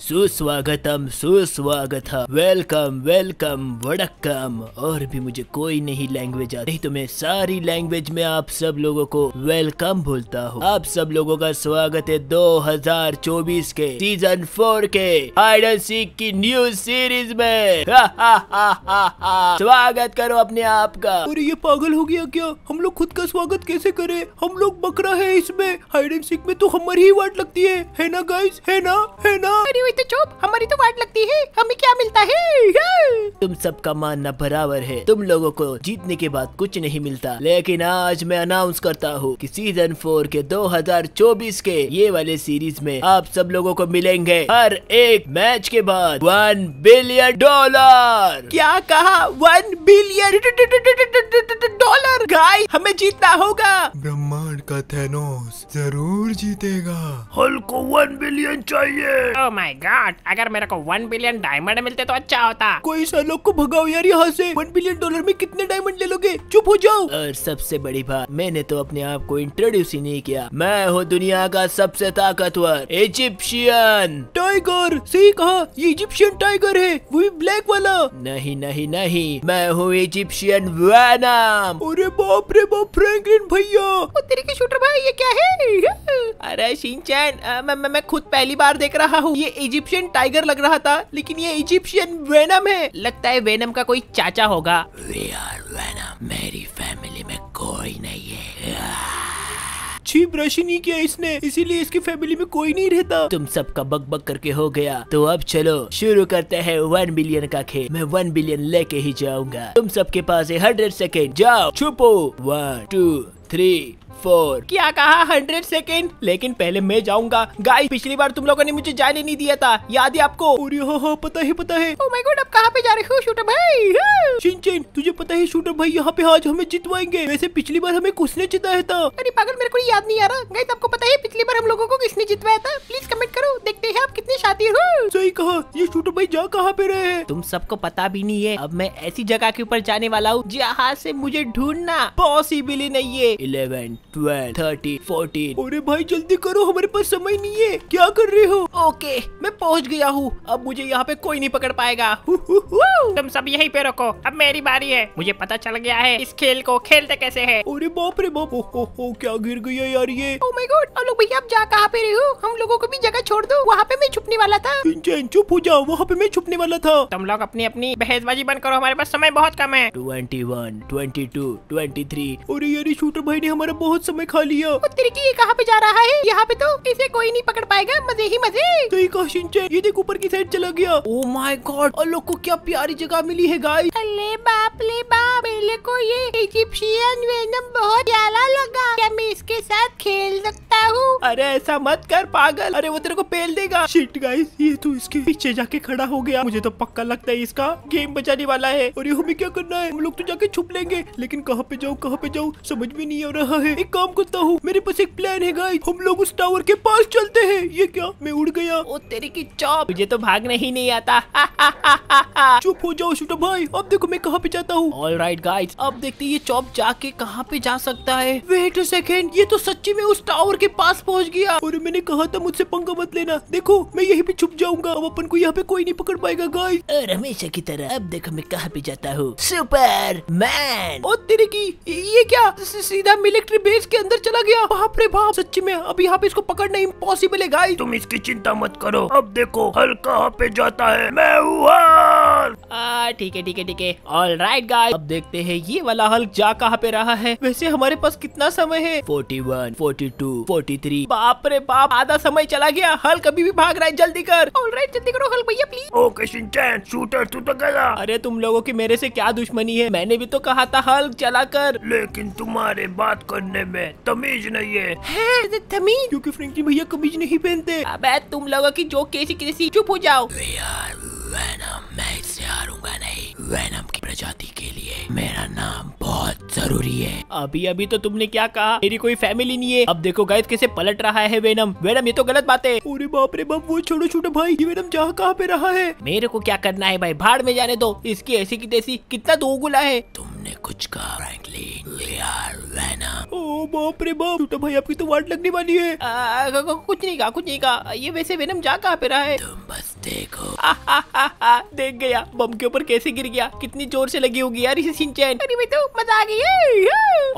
सुस्वागतम सुस्वागतम welcome welcome वडक्कम और भी मुझे कोई नहीं लैंग्वेज आती तो मैं सारी लैंग्वेज में आप सब लोगों को वेलकम बोलता हूँ आप सब लोगों का स्वागत है 2024 के सीजन फोर के आइडल सीख की न्यू सीरीज में हा, हा, हा, स्वागत करो अपने आप का अरे ये पागल हो गया क्या हम लोग खुद का स्वागत कैसे करे हम लोग बकरा है इसमें हाइड एंड सीख में तो हमारी ही वाट लगती है है ना गाइस है ना है ना मिस्टर तो चोप हमारी तो वाट लगती है हमें क्या मिलता है हाँ। तुम सबका मानना बराबर है तुम लोगों को जीतने के बाद कुछ नहीं मिलता लेकिन आज मैं अनाउंस करता हूँ कि सीजन फोर के 2024 के ये वाले सीरीज में आप सब लोगों को मिलेंगे हर एक मैच के बाद वन बिलियन डॉलर क्या कहा वन बिलियन डॉलर गाय हमें जीतना होगा ब्रह्मांड का थेनोस जरूर जीतेगा हल्को वन बिलियन चाहिए माय oh गॉड अगर मेरे को वन बिलियन डायमंड मिलते तो अच्छा होता कोई लोग को भगाओ यार यहाँ से वन बिलियन डॉलर में कितने डायमंड ले लोगे चुप हो जाओ और सबसे बड़ी बात मैंने तो अपने आप को इंट्रोड्यूस ही नहीं किया मैं हूँ दुनिया का सबसे ताकतवर इजिप्शियन टाइगर सही कहा ये इजिप्शियन टाइगर है वो ब्लैक वाला नहीं नहीं नहीं मैं हूँ इजिप्शियन वैनम अरे बाप रे बाप फ्रैंकलिन भैया तेरे के शूटर भाई ये क्या है अरे शिनचैन मैं, मैं, मैं खुद पहली बार देख रहा हूँ ये इजिप्शियन टाइगर लग रहा था लेकिन ये इजिप्शियन वेनम है लगता है वेनम का कोई चाचा होगा मेरी फैमिली में कोई नहीं है अच्छी ब्रश ही नहीं किया इसने इसीलिए इसकी फैमिली में कोई नहीं रहता तुम सबका बक बक करके हो गया तो अब चलो शुरू करते हैं वन बिलियन का खेल मैं वन बिलियन लेके ही जाऊंगा तुम सबके पास है हंड्रेड सेकेंड जाओ छुपो वन टू थ्री फोर क्या कहा हंड्रेड सेकेंड लेकिन पहले मैं जाऊंगा गाय पिछली बार तुम लोगों ने मुझे जाने नहीं दिया था याद है आपको हो हो हाँ, पता ही पता है oh God, अब कहाँ पे जा रहे हो शूटर भाई हाँ। चिन चिन तुझे पता है शूटर भाई यहाँ पे आज हमें जितवाएंगे वैसे पिछली बार हमें किसने जिताया था अरे पागल मेरे को याद नहीं आ रहा गाइस आपको पता है पिछली बार हम लोगो को किसने जितवाया था प्लीज कमेंट करो देखते है आप कितने शादी हो सही कहा ये शूटर भाई जा कहाँ पे रहे तुम सबको पता भी नहीं है अब मैं ऐसी जगह के ऊपर जाने वाला हूँ जहाँ से मुझे ढूंढना पॉसिबिल ही नहीं है इलेवन ट्वेल्व थर्टी फोर्टीन अरे भाई जल्दी करो हमारे पास समय नहीं है क्या कर रहे हो ओके मैं पहुंच गया हूँ अब मुझे यहाँ पे कोई नहीं पकड़ पाएगा तुम सब यही पे रखो अब मेरी बारी है मुझे पता चल गया है इस खेल को खेलते कैसे है अरे बाप रे बाप क्या गिर गया यार ये माय गॉड हम भैया अब जा कहाँ पे रहे हो हम लोगों को भी जगह छोड़ दो वहाँ पे मैं छुपने वाला था चुप हो जाओ वहाँ पे मैं छुपने वाला था तुम लोग अपनी अपनी बहसबाजी बंद करो हमारे पास समय बहुत कम है twenty one twenty two twenty three अरे यार शूटर भाई ने हमारा बहुत बहुत समय खा लिया तेरी ये कहाँ पे जा रहा है यहाँ पे तो इसे कोई नहीं पकड़ पाएगा मजे ही मजे सही कहा शिनचैन ये देख ऊपर की साइड चला गया ओ माय गॉड और लोग को क्या प्यारी जगह मिली है गाय अले बाप ले बाप मेरे को ये इजिप्शियन वेनम बहुत प्यारा लगा क्या मैं इसके साथ खेल सकता हूँ अरे ऐसा मत कर पागल अरे वो तेरे को पेल देगा शिट गाइस ये तो इसके पीछे जाके खड़ा हो गया मुझे तो पक्का लगता है इसका गेम बचाने वाला है और ये हमें क्या करना है हम लोग तो जाके छुप लेंगे लेकिन कहाँ पे जाऊँ कहाँ पे जाऊँ समझ में नहीं आ रहा है एक काम करता हूँ मेरे पास एक प्लान है गाइस हम लोग उस टावर के पास चलते हैं ये क्या मैं उड़ गया ओ तेरे की चौप मुझे तो भागना ही नहीं आता चुप हो जाओ छोटा भाई अब देखो मैं कहाँ पे जाता हूँ ऑल राइट गाइज अब देखते ये चौप जाके कहाँ पे जा सकता है वेट अ सेकेंड ये तो सच्ची में उस टावर के पास पहुँच गया और मैंने कहा था मुझसे पंगा मत लेना देखो मैं यही पे छुप जाऊंगा अब अपन को यहाँ पे कोई नहीं पकड़ पाएगा गाइस और हमेशा की तरह अब देखो मैं कहाँ पे जाता हूँ सुपर मैन ओ तेरे की ये क्या सीधा मिलिट्री बेस केस के अंदर चला गया बाप रे बाप सच्ची में अब यहाँ पे इसको पकड़ना इम्पॉसिबल है गाइस तुम इसकी चिंता मत करो अब देखो हल कहाँ पे जाता है मैं ठीक है ठीक है ठीक है ऑल राइट गाइस अब देखते हैं ये वाला हल जा कहाँ पे रहा है वैसे हमारे पास कितना समय है टू फोर्टी थ्री बाप रे बाप आधा समय चला गया हल कभी भी भाग रहा है जल्दी कर ऑल राइट जल्दी करो हल भैया प्लीज ओके शिनचैन शूटर तू तो गया अरे तुम लोगों की मेरे से क्या दुश्मनी है मैंने भी तो कहा था हल चला कर लेकिन तुम्हारे बात करने में तमीज नहीं है, है तमीज क्योंकि फ्रेंकी भैया कमीज नहीं पहनते अब तुम लोगों की जो कैसी कैसी चुप हो जाओ वैनम नहीं वैनम की प्रजाति के लिए मेरा नाम बहुत जरूरी है अभी अभी तो तुमने क्या कहा मेरी कोई फैमिली नहीं है अब देखो गाइस कैसे पलट रहा है वेनम वेनम ये तो गलत बात है अरे बाप रे बाप वो छोटे छोटे भाई ये वेनम जहाँ कहाँ पे रहा है मेरे को क्या करना है भाई भाड़ में जाने दो इसकी ऐसी की तैसी कितना गुला है तुम तुमने कुछ कहा फ्रैंकली ओ बाप रे बाप तो भाई आपकी तो वाट लगने वाली है आ, कुछ नहीं कहा कुछ नहीं कहा ये वैसे वेनम जा कहा पे रहा है तुम बस देखो आ, हा, हा, हा, देख गया बम के ऊपर कैसे गिर गया कितनी जोर से लगी होगी यार इसे सिंचैन अरे भाई तो मजा आ गई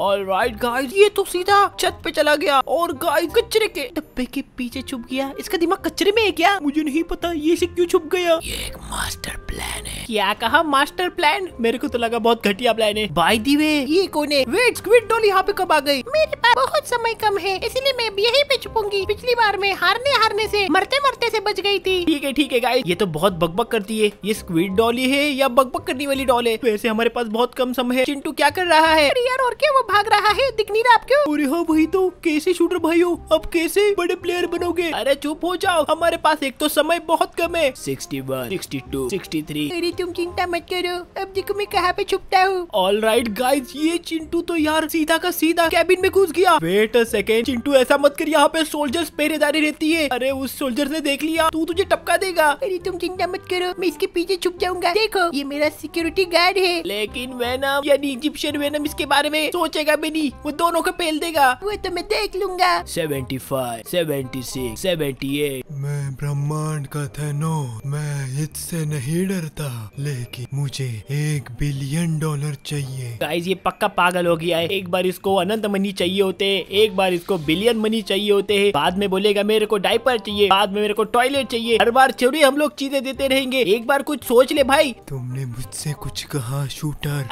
ऑल राइट गाइस ये तो सीधा छत पे चला गया और गाइस कचरे के डब्बे के पीछे छुप गया इसका दिमाग कचरे में है क्या मुझे नहीं पता ये से क्यों छुप गया ये एक मास्टर प्लान है क्या कहा मास्टर प्लान मेरे को तो लगा बहुत घटिया प्लान है बाय दी वे ये कोने वेट स्क्विड डॉल यहाँ पे कब आ गई मेरे पास बहुत समय कम है इसलिए मैं यही पे छुपूंगी पिछली बार में हारने हारने से मरते मरते से बच गई थी ठीक है ठीक है गाइस ये तो बहुत बकबक करती है ये स्क्विड डॉली है या बकबक करने वाली डॉल है वैसे हमारे पास बहुत कम समय है चिंटू क्या कर रहा है यार और क्या वो भाग रहा है दिख नहीं रहा आपके अरे हाँ भाई तो कैसे शूटर भाई हो अब कैसे बड़े प्लेयर बनोगे अरे चुप हो जाओ हमारे पास एक तो समय बहुत कम है sixty one sixty two sixty three तुम चिंता मत करो अब देखो मैं कहाँ पे छुपता हूँ ऑल राइट गाइज ये चिंटू तो यार सीधा का सीधा कैबिन में घुस गया वेट सेकेंड चिंटू ऐसा मत कर यहाँ पे सोल्जर्स पहरेदारी रहती है अरे उस सोल्जर ने देख लिया तू तुझे टपका देगा अरे तुम चिंता मत करो मैं इसके पीछे छुप जाऊंगा देखो ये मेरा सिक्योरिटी गार्ड है लेकिन वैनम यानी इजिप्शियन वैनम इसके बारे में सोचेगा भी नहीं वो दोनों को पेल देगा वो तो मैं देख लूंगा seventy five seventy six seventy eight मैं ब्रह्मांड का नो मैं इससे नहीं डरता लेकिन मुझे एक बिलियन डॉलर चाहिए गाइस ये पक्का पागल हो गया है एक बार इसको अनंत मनी चाहिए होते है एक बार इसको बिलियन मनी चाहिए होते है बाद में बोलेगा मेरे को डाइपर चाहिए बाद में मेरे को टॉयलेट चाहिए हर बार चोरी हम लोग चीजें देते रहेंगे एक बार कुछ सोच ले भाई तुमने मुझसे कुछ कहा शूटर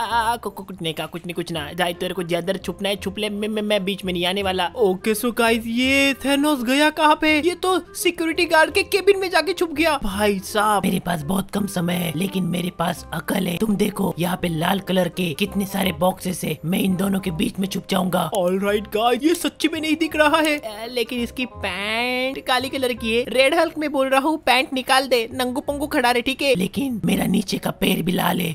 कुछ नहीं कहा कुछ नहीं कुछ ना जाए तेरे को ज्यादा छुपना है छुप ले मैं, मैं, मैं बीच में नहीं आने वाला ओके सो गाइस ये थेनोस गया कहाँ पे ये तो सिक्योरिटी गार्ड के केबिन में जाके छुप गया भाई साहब मेरे पास बहुत कम समय है लेकिन लेकिन मेरे पास अकल है तुम देखो यहाँ पे लाल कलर के कितने सारे बॉक्सेस है मैं इन दोनों के बीच में छुप जाऊंगा ऑल राइट गाइस ये सच्ची में नहीं दिख रहा है आ, लेकिन इसकी पैंट काली कलर की है रेड हल्क में बोल रहा हूँ पैंट निकाल दे नंगू पंगू खड़ा रहे ठीक है लेकिन मेरा नीचे का पैर भी लाल है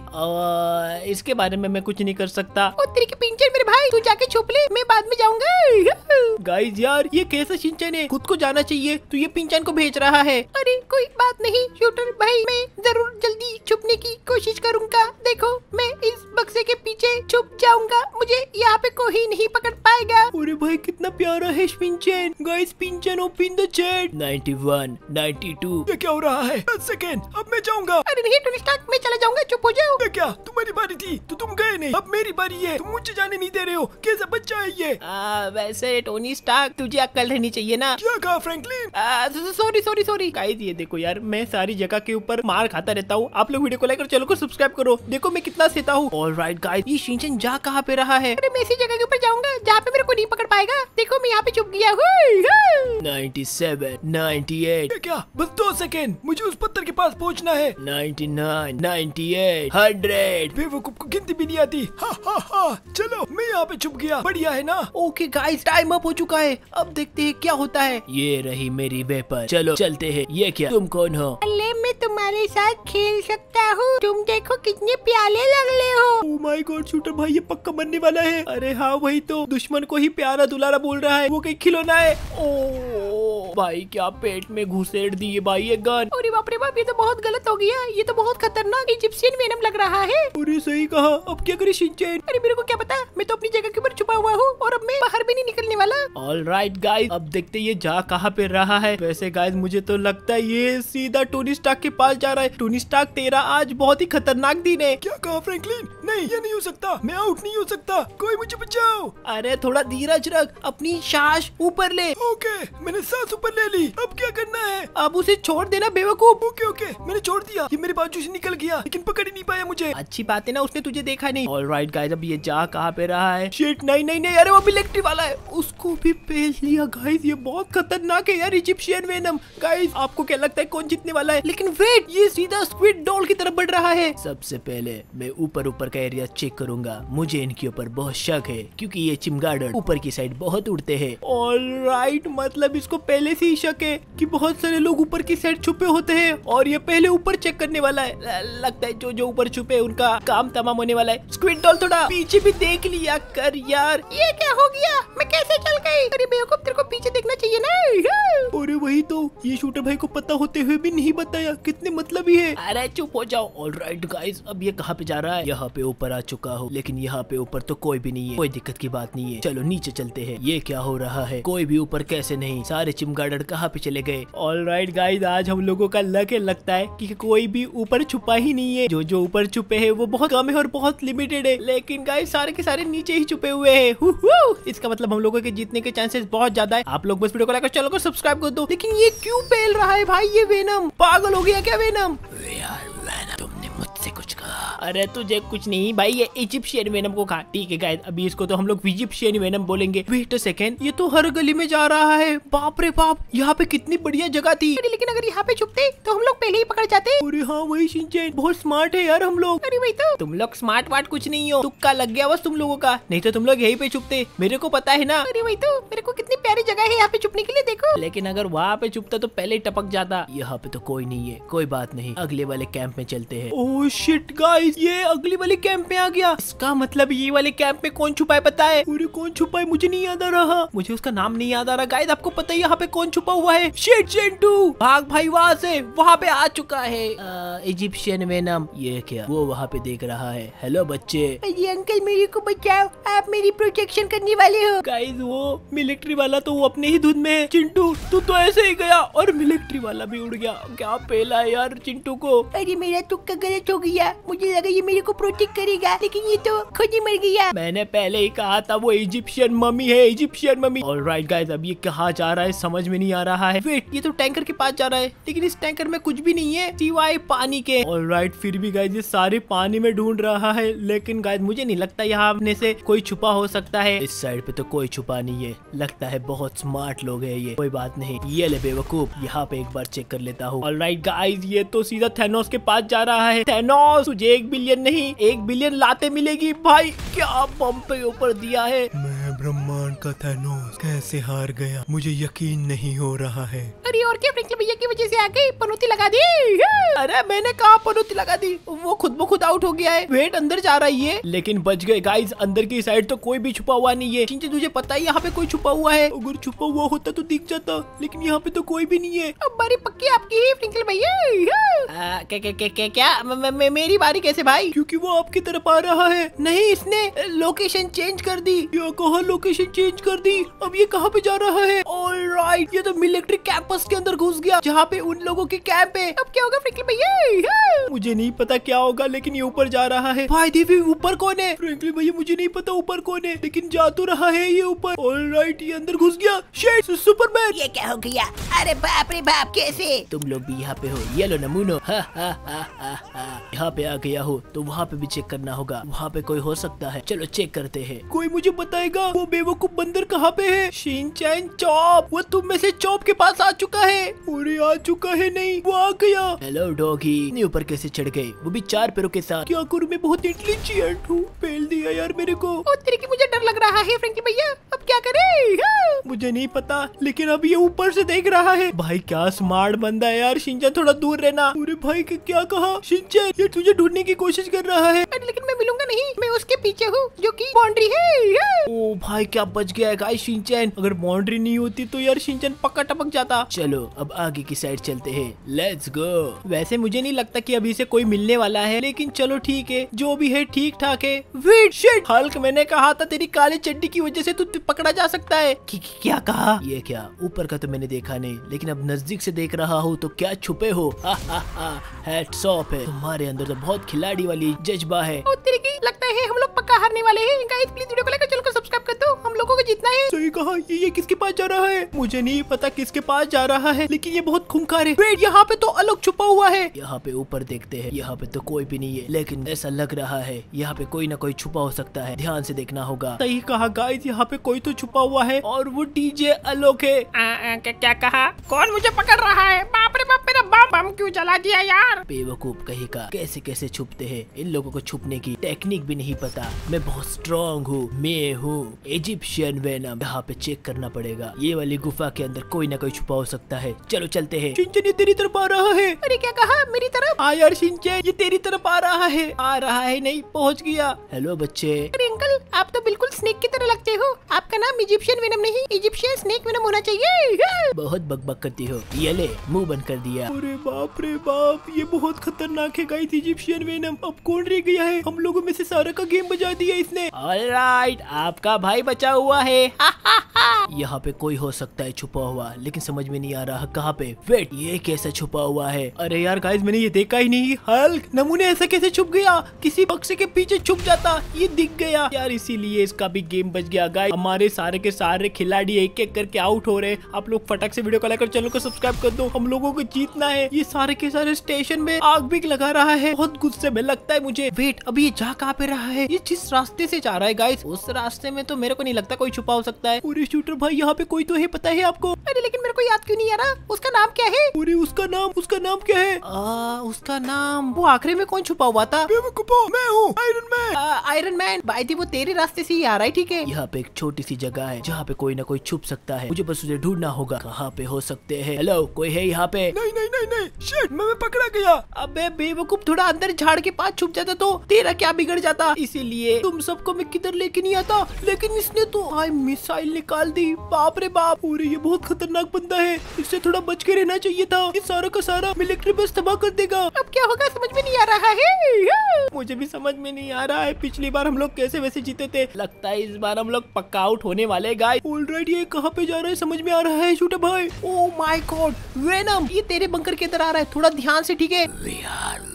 इसके बारे में मैं कुछ नहीं कर सकता पिंचर मेरे भाई तू जाके छुप ले मैं बाद में जाऊंगा गाइज यार ये कैसा सिंचन है खुद को जाना चाहिए तू तो ये पिंचन को भेज रहा है अरे कोई बात नहीं शूटर भाई मैं जरूर जल्दी छुपने की कोशिश करूंगा देखो मैं इस बक्से के पीछे छुप जाऊंगा मुझे यहाँ पे कोई नहीं पकड़ पाएगा अरे भाई कितना प्यारा है पिंचन गाइस पिंचन ओपन द चैट 91 92 ये क्या हो रहा है 10 सेकंड अब मैं जाऊंगा अरे नहीं टोनी स्टार्क मैं चला जाऊंगा चुप हो जाओ ये क्या तुम्हारी बारी थी तो तुम गए नहीं अब मेरी बारी है तुम मुझे जाने नहीं दे रहे हो कैसा बच्चा है ये आ, वैसे टोनी स्टार्क तुझे अक्ल रहनी चाहिए ना क्या कहा Franklin sorry sorry sorry guys ये देखो यार मैं सारी जगह के ऊपर मार खाता रहता हूँ आप लोग वीडियो को लाइक और चैनल को सब्सक्राइब करो देखो मैं कितना सेता हूँ ऑल राइट गाइड ये शिंचन जा कहा पे रहा है अरे मैं इसी जगह के ऊपर जाऊंगा जहाँ पे मेरे को नहीं पकड़ पाएगा देखो मैं यहाँ पे चुप गया हूँ नाइन्टी सेवन नाइन्टी एट क्या बस दो सेकेंड मुझे उस पत्थर के पास पहुँचना है ninety nine ninety eight hundred वो को गिनती भी नहीं आती हा हा हा चलो मैं यहाँ पे छुप गया बढ़िया है ना ओके गाइस टाइम अप हो चुका है अब देखते हैं क्या होता है ये रही मेरी वेपर चलो चलते हैं ये क्या तुम कौन हो अल्ले मैं तुम्हारे साथ खेल सकता सकता हूँ तुम देखो कितने प्याले लग रहे हो माय गॉड शूटर भाई ये पक्का बनने वाला है अरे हाँ वही तो दुश्मन को ही प्यारा दुलारा बोल रहा है वो कहीं खिलौना है ओ oh! भाई क्या पेट में घुसेड़ दिए भाई ये गन अरे बाप रे बाप ये तो बहुत गलत हो गया ये तो बहुत खतरनाक इजिप्शियन वेनम लग रहा है अरे सही कहा अब क्या करे शिनचैन अरे मेरे को क्या पता मैं तो अपनी जगह के ऊपर छुपा हुआ हूँ और अब मैं बाहर भी नहीं निकलने वाला ऑल राइट गाइस अब देखते ये जा कहाँ पे रहा है वैसे गाइस मुझे तो लगता है ये सीधा टोनी स्टार्क के पास जा रहा है टोनी स्टार्क तेरा आज बहुत ही खतरनाक दिन है क्या कहा फ्रैंकलिन नहीं ये नहीं हो सकता मैं आउट नहीं हो सकता कोई मुझे बचाओ अरे थोड़ा धीरज रख अपनी सांस ऊपर ले ओके मैंने सांस ऊपर ऊपर ले ली अब क्या करना है अब उसे छोड़ देना बेवकूफ ओके ओके मैंने छोड़ दिया ये मेरे बाजू से निकल गया लेकिन पकड़ ही नहीं पाया मुझे अच्छी बात है ना उसने तुझे देखा नहीं ऑल राइट गाइज अब ये जा कहाँ पे रहा है शेट नहीं नहीं नहीं अरे वो भी इलेक्ट्रिक वाला है उसको भी पेल लिया गाइज ये बहुत खतरनाक है यार इजिप्शियन वेनम गाइज आपको क्या लगता है कौन जीतने वाला है लेकिन वेट ये सीधा स्क्विड डॉल की तरफ बढ़ रहा है सबसे पहले मैं ऊपर ऊपर का एरिया चेक करूंगा मुझे इनके ऊपर बहुत शक है क्योंकि ये चिमगाड़ ऊपर की साइड बहुत उड़ते हैं ऑल राइट मतलब इसको पहले ऐसी ही शक है कि बहुत सारे लोग ऊपर की साइड छुपे होते हैं और ये पहले ऊपर चेक करने वाला है लगता है जो जो ऊपर छुपे उनका काम तमाम होने वाला है स्क्विड डॉल थोड़ा पीछे भी देख लिया कर यार ये क्या हो गया मैं कैसे चल गई अरे बेवकूफ तेरे को पीछे देखना चाहिए ना अरे वही तो ये शूटर भाई को पता होते हुए भी नहीं बताया कितने मतलब ही है अरे चुप हो जाओ ऑल राइट गाइज अब ये कहाँ पे जा रहा है यहाँ पे ऊपर आ चुका हो लेकिन यहाँ पे ऊपर तो कोई भी नहीं है कोई दिक्कत की बात नहीं है चलो नीचे चलते है ये क्या हो रहा है कोई भी ऊपर कैसे नहीं सारे चिमगा गार्डन कहाँ पे चले गए ऑल राइट गाइज आज हम लोगों का लक है लगता है कि कोई भी ऊपर छुपा ही नहीं है जो जो ऊपर छुपे है वो बहुत कम है और बहुत लिमिटेड है लेकिन गाइज सारे के सारे नीचे ही छुपे हुए है इसका मतलब हम लोगों के जीतने के चांसेस बहुत ज्यादा है आप लोग बस वीडियो को लाइक चलो सब्सक्राइब कर दो लेकिन ये क्यों फैल रहा है भाई ये वेनम पागल हो गया क्या वेनम यार अरे तुझे कुछ नहीं भाई ये इजिप्शियन वेनम को खा ठीक है गाइस अभी इसको तो हम लोग इजिप्शियन वेनम बोलेंगे वेट अ सेकेंड ये तो हर गली में जा रहा है बाप रे बाप यहाँ पे कितनी बढ़िया जगह थी लेकिन अगर यहाँ पे छुपते तो हम लोग पहले ही पकड़ जाते अरे हाँ वही शिनचैन बहुत स्मार्ट है यार हम लोग अरे भाई तो तुम लोग स्मार्ट वार्ट कुछ नहीं हो तुक्का लग गया बस तुम लोगों का नहीं तो तुम लोग यही पे छुपते मेरे को पता है ना अरे भाई तो मेरे को कितनी प्यारी जगह है यहाँ पे छुपने के लिए देखो लेकिन अगर वहाँ पे छुपता तो पहले ही टपक जाता यहाँ पे तो कोई नहीं है कोई बात नहीं अगले वाले कैंप में चलते है ओह शिट गाइस ये अगले वाले कैंप में आ गया इसका मतलब ये वाले कैंप में कौन छुपा है पता है अरे कौन छुपा है मुझे नहीं याद आ रहा मुझे उसका नाम नहीं याद आ रहा गाइस आपको पता है यहाँ पे कौन छुपा हुआ है शिट भाग भाई वहाँ से वहाँ पे आ चुका है इजिप्शियन वेनम ये क्या वो वहाँ पे देख रहा है हेलो बच्चे अरे अंकल मेरे को बचाओ आप मेरी प्रोटेक्शन करने वाले हो गाइस वो मिलिट्री वाला तो वो अपने ही धुन में चिंटू तू तो ऐसे ही गया और मिलिट्री वाला भी उड़ गया क्या पहला यार चिंटू को अरे मेरा तुक्का तो गलत हो गया मुझे लगा ये मेरे को प्रोटेक्ट करेगा लेकिन ये तो खुद ही मर गया मैंने पहले ही कहा था वो इजिप्शियन मम्मी है इजिप्शियन मम्मी और राइट गाइज अब ये कहा जा रहा है समझ में नहीं आ रहा है वेट ये तो टैंकर के पास जा रहा है लेकिन इस टैंकर में कुछ भी नहीं है सिवाय पानी के और राइट फिर भी गाय सारे पानी में ढूंढ रहा है लेकिन गाय मुझे नहीं लगता यहाँ अपने से कोई छुपा हो सकता है इस साइड पे तो कोई छुपा नहीं है लगता है बहुत स्मार्ट लोग है ये कोई बात नहीं ये ले बेवकूफ यहाँ पे एक बार चेक कर लेता हूँ और राइट गाइज ये तो सीधा थेनोस के पास जा रहा है थेनोस तुझे एक बिलियन नहीं एक बिलियन लाते मिलेगी भाई क्या बम पे ऊपर दिया है ब्रह्मांड का थैनोस कैसे हार गया मुझे यकीन नहीं हो रहा है अरे और क्या फ्रैंकलिन भैया की वजह से आ गई पनौती लगा दी अरे मैंने कहा पनौती लगा दी वो खुद ब खुद आउट हो गया है वेट अंदर जा रही है लेकिन बच गए गाइस अंदर की साइड तो कोई भी छुपा हुआ नहीं है चिंचे तुझे पता है यहाँ पे कोई छुपा हुआ है अगर छुपा हुआ होता तो दिख जाता लेकिन यहाँ पे तो कोई भी नहीं है अब बारी पक्की आपकी फ्रैंकलिन भैया क्या मेरी बारी कैसे भाई क्यूँकी वो आपकी तरफ आ रहा है नहीं इसने लोकेशन चेंज कर दी कहा लोकेशन चेंज कर दी अब ये कहाँ पे जा रहा है ऑल राइट ये तो मिलिट्री कैंपस के अंदर घुस गया जहाँ पे उन लोगों के कैंप है अब क्या होगा फ्रेंकलिन भैया मुझे नहीं पता क्या होगा लेकिन ये ऊपर जा रहा है भाई देवी ऊपर कौन है फ्रेंकलिन भैया मुझे नहीं पता ऊपर कौन है लेकिन जा तो रहा है ये ऊपर ऑल राइट ये अंदर घुस गया सुपर सुपरमैन ये क्या हो गया अरे बाप रे बाप कैसे तुम लोग भी यहाँ पे हो ये लो नमूनो यहाँ पे आ गया हो तो वहाँ पे भी चेक करना होगा वहाँ पे कोई हो सकता है चलो चेक करते हैं कोई मुझे बताएगा वो बेवकूफ बंदर कहाँ पे है शिनचैन चौप वो तुम में से चौप के पास आ चुका है अरे आ चुका है नहीं वो आ गया हेलो डॉगी इतने ऊपर कैसे चढ़ गए वो भी चार पैरों के साथ क्या करूँ मैं बहुत इंटेलिजेंट हूँ फेल दिया यार मेरे को तरीके मुझे डर लग रहा है फ्रेंकी भैया अब क्या करे हाँ। मुझे नहीं पता लेकिन अब ये ऊपर से देख रहा है भाई क्या स्मार्ट बंदा है यार शिंचन थोड़ा दूर रहना पूरे भाई के क्या कहा शिंचन ये तुझे ढूंढने की कोशिश कर रहा है लेकिन मैं मिलूंगा नहीं मैं उसके पीछे हूँ जो कि बाउंड्री है हाँ। ओ भाई क्या बच गया है गाइस शिनचैन अगर बाउंड्री नहीं होती तो यार शिनचैन पक्का टपक जाता चलो अब आगे की साइड चलते हैं लेट्स गो वैसे मुझे नहीं लगता कि अभी से कोई मिलने वाला है लेकिन चलो ठीक है जो भी है ठीक ठाक है वेट शिट हल्क मैंने कहा था तेरी काली चड्डी की वजह से तू पकड़ा जा सकता है कि, क्या कहा ये क्या ऊपर का तो मैंने देखा नहीं लेकिन अब नजदीक से देख रहा हूँ तो क्या छुपे हो हा है तुम्हारे अंदर तो बहुत खिलाड़ी वाली जज्बा है लगता है हम लोग पक्का हारने वाले हैं गाइस प्लीज वीडियो को लाइक और चैनल को सब्सक्राइब कर तो हम लोगों को जीतना है सही कहा ये, ये किसके पास जा रहा है मुझे नहीं पता किसके पास जा रहा है लेकिन ये बहुत खूंखार है वेट यहाँ पे तो अलग छुपा हुआ है यहाँ पे ऊपर देखते हैं यहाँ पे तो कोई भी नहीं है लेकिन ऐसा लग रहा है यहाँ पे कोई ना कोई छुपा हो सकता है ध्यान से देखना होगा सही कहा गाइस यहाँ पे कोई तो छुपा हुआ है और वो डीजे अलोक है क्या कहा कौन मुझे पकड़ रहा है बाप रे बाप बम बम क्यों चला दिया यार बेवकूफ का कैसे कैसे छुपते हैं इन लोगों को छुपने की टेक्निक भी नहीं पता मैं बहुत स्ट्रॉन्ग हूँ मैं हूँ इजिप्शियन वेनम यहाँ पे चेक करना पड़ेगा ये वाली गुफा के अंदर कोई ना कोई छुपा हो सकता है चलो चलते है सिंचन ये तेरी तरफ आ रहा है अरे क्या कहा मेरी तरफ आ हाँ यार सिंचन ये तेरी तरफ आ रहा है आ रहा है नहीं पहुँच गया हेलो बच्चे आप तो बिल्कुल स्नेक की तरह लगते हो आपका नाम इजिप्शियन विनम नहीं इजिप्शियन स्नेक विनम होना चाहिए बहुत बकबक करती हो ये ले मुंह बंद कर दिया अरे बाप रे बाप ये बहुत खतरनाक है गाइस इजिप्शियन विनम अब कौन रह गया है हम लोगों में से सारा का गेम बजा दिया इसने ऑलराइट आपका भाई बचा हुआ है यहाँ पे कोई हो सकता है छुपा हुआ लेकिन समझ में नहीं आ रहा कहाँ पे वेट ये कैसा छुपा हुआ है अरे यार गाइस मैंने ये देखा ही नहीं हल्क नमूने ऐसा कैसे छुप गया किसी बक्से के पीछे छुप जाता ये दिख गया यार इस इसीलिए इसका भी गेम बच गया गाय हमारे सारे के सारे खिलाड़ी एक एक करके आउट हो रहे हैं आप लोग फटक से वीडियो को लाइक और चैनल को सब्सक्राइब कर दो हम लोगों को जीतना है ये सारे के सारे स्टेशन में आग भी लगा रहा है बहुत गुस्से में लगता है मुझे वेट अभी ये जा कहा पे रहा है ये जिस रास्ते से जा रहा है गाइस उस रास्ते में तो मेरे को नहीं लगता कोई छुपा हो सकता है पूरे शूटर भाई यहाँ पे कोई तो है पता है आपको अरे लेकिन मेरे को याद क्यों नहीं आ रहा उसका नाम क्या है अरे उसका नाम उसका नाम क्या है आ, उसका नाम वो आखिरी में कौन छुपा हुआ था मैं हूँ आयरन मैन आयरन मैन भाई थी वो तेरे रास्ते से ही आ रहा है ठीक है यहाँ पे एक छोटी सी जगह है जहाँ पे कोई ना कोई छुप सकता है मुझे बस उसे ढूंढना होगा कहाँ पे हो सकते हैं हेलो कोई है यहाँ पे नहीं नहीं नहीं नहीं शेट मैं पकड़ा गया अबे बेवकूफ थोड़ा अंदर झाड़ के पास छुप जाता तो तेरा क्या बिगड़ जाता इसीलिए तुम सबको मैं किधर लेके नहीं आता लेकिन इसने तो आई मिसाइल निकाल दी बाप रे बाप पूरे ये बहुत खतरनाक बंदा है इससे थोड़ा बच के रहना चाहिए था ये सारा का सारा मिलिट्री बस तबाह कर देगा अब क्या होगा समझ में नहीं आ रहा है मुझे भी समझ में नहीं आ रहा है पिछली बार हम लोग कैसे वैसे जीते सकते थे लगता है इस बार हम लोग पक्का आउट होने वाले गाय ऑल ये कहाँ पे जा रहे हैं समझ में आ रहा है छोटे भाई ओ माई गॉड वेनम ये तेरे बंकर के अंदर आ रहा है थोड़ा ध्यान से ठीक है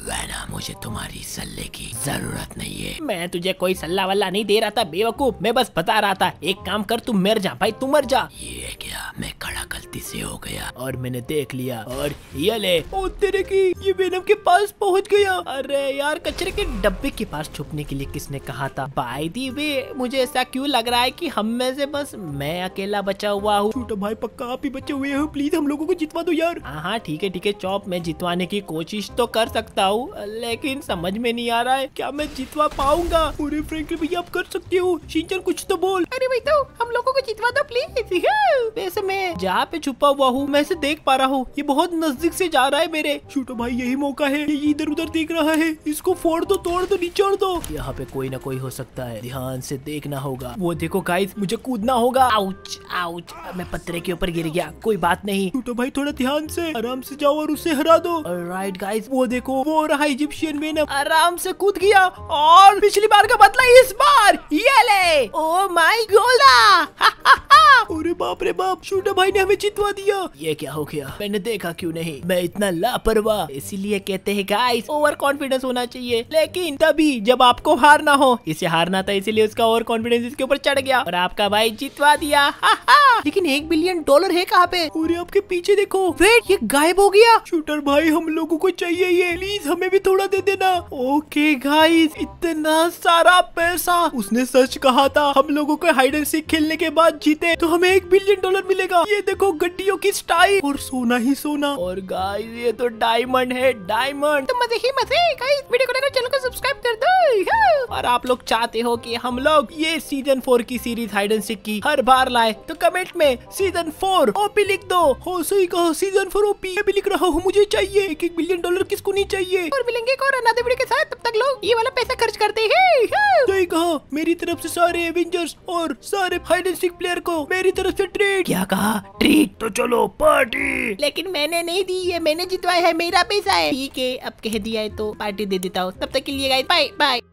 वेनम मुझे तुम्हारी सल्ले की जरूरत नहीं है मैं तुझे कोई सल्ला वल्ला नहीं दे रहा था बेवकूफ मैं बस बता रहा था एक काम कर तुम मर जा भाई तुम मर जा ये क्या मैं खड़ा गलती से हो गया और मैंने देख लिया और ये ले ओ तेरे की ये वेनम के पास पहुंच गया अरे यार कचरे के डब्बे के पास छुपने के लिए किसने कहा था बाई दी अभी भी मुझे ऐसा क्यों लग रहा है कि हम में से बस मैं अकेला बचा हुआ हूँ छोटा भाई पक्का आप ही बचे हुए हो प्लीज हम लोगों को जितवा दो यार हाँ, हाँ ठीक है ठीक है चौप मैं जितवाने की कोशिश तो कर सकता हूँ लेकिन समझ में नहीं आ रहा है क्या मैं जितवा पाऊंगा पूरे फ्रेंकली भैया आप कर सकते हो सिंचन कुछ तो बोल अरे भाई तो हम लोगो को जितवा दो प्लीज बेस में जहाँ पे छुपा हुआ हूँ मैं इसे देख पा रहा हूँ ये बहुत नजदीक से जा रहा है मेरे छोटो भाई यही मौका है ये इधर उधर देख रहा है इसको फोड़ दो तोड़ दो निचोड़ दो यहाँ पे कोई ना कोई हो सकता है ध्यान से देखना होगा वो देखो गाइस मुझे कूदना होगा आउच आउच मैं पत्थरे के ऊपर गिर गया कोई बात नहीं छोटो भाई थोड़ा ध्यान से आराम से जाओ और उसे हरा दो राइट गाइस वो देखो वो रहा इजिप्शियन में आराम से कूद गया और पिछली बार का बदला इस बार ये ले ओ माई गोला अरे बाप रे बाप छोटा भाई ने हमें जितवा दिया ये क्या हो गया मैंने देखा क्यों नहीं मैं इतना लापरवाह इसीलिए कहते हैं गाइस ओवर कॉन्फिडेंस होना चाहिए लेकिन तभी जब आपको हारना हो इसे हारना था इसीलिए उसका ओवर कॉन्फिडेंस इसके ऊपर चढ़ गया और आपका भाई जितवा दिया लेकिन एक बिलियन डॉलर है कहाँ पे पूरे आपके पीछे देखो वेट ये गायब हो गया शूटर भाई हम लोगो को चाहिए ये प्लीज हमें भी थोड़ा दे देना ओके गाइस इतना सारा पैसा उसने सच कहा था हम लोगो को हाइड एंड सीख खेलने के बाद जीते तो हमें एक बिलियन डॉलर डॉलर मिलेगा ये देखो गड्डियों की स्टाइल और सोना ही सोना और गाय ये तो डायमंड है डायमंड तो मजे ही मजे गाइस वीडियो को लेकर चैनल को सब्सक्राइब कर दो हाँ। और आप लोग चाहते हो कि हम लोग ये सीजन फोर की सीरीज हाइड एंड सिक की हर बार लाए तो कमेंट में सीजन फोर ओपी लिख दो हो सही कहो सीजन फोर ओपी भी लिख रहा हूँ मुझे चाहिए एक एक बिलियन डॉलर किसको नहीं चाहिए और मिलेंगे और वीडियो के साथ तब तक लोग ये वाला पैसा खर्च करते हैं सही कहो मेरी तरफ ऐसी सारे एवेंजर्स और सारे हाइड एंड सिक प्लेयर को मेरी तरफ ऐसी ट्रीट क्या कहा ट्रीट तो चलो पार्टी लेकिन मैंने नहीं दी है मैंने जितवाया है मेरा पैसा है ठीक है अब कह दिया है तो पार्टी दे देता हूँ तब तक के लिए बाय बाय